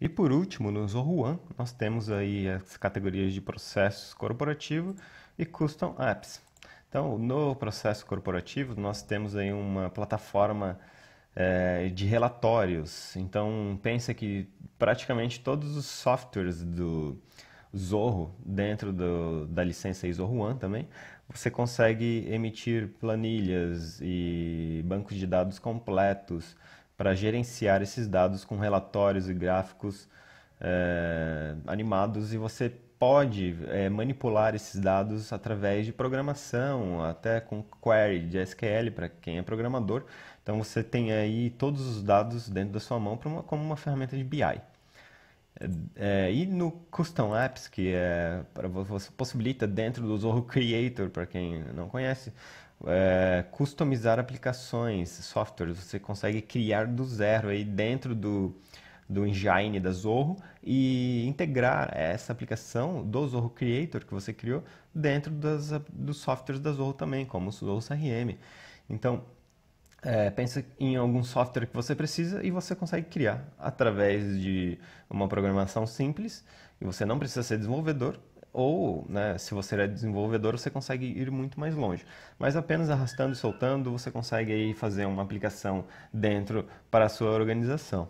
E por último, no Zohuan, nós temos aí as categorias de processos corporativo e custom apps. Então, no processo corporativo, nós temos aí uma plataforma é, de relatórios. Então, pensa que praticamente todos os softwares do Zorro, dentro do, da licença Zorro One também, você consegue emitir planilhas e bancos de dados completos, para gerenciar esses dados com relatórios e gráficos é, animados e você pode é, manipular esses dados através de programação, até com query de SQL para quem é programador. Então você tem aí todos os dados dentro da sua mão uma, como uma ferramenta de BI. É, é, e no Custom Apps, que é, você possibilita dentro do Zorro Creator, para quem não conhece, é, customizar aplicações, softwares, você consegue criar do zero aí dentro do, do engine da Zorro e integrar essa aplicação do Zorro Creator que você criou dentro das, dos softwares da Zorro também, como o Zorro CRM. Então, é, pensa em algum software que você precisa e você consegue criar através de uma programação simples e você não precisa ser desenvolvedor, ou né, se você é desenvolvedor, você consegue ir muito mais longe. Mas apenas arrastando e soltando, você consegue aí fazer uma aplicação dentro para a sua organização.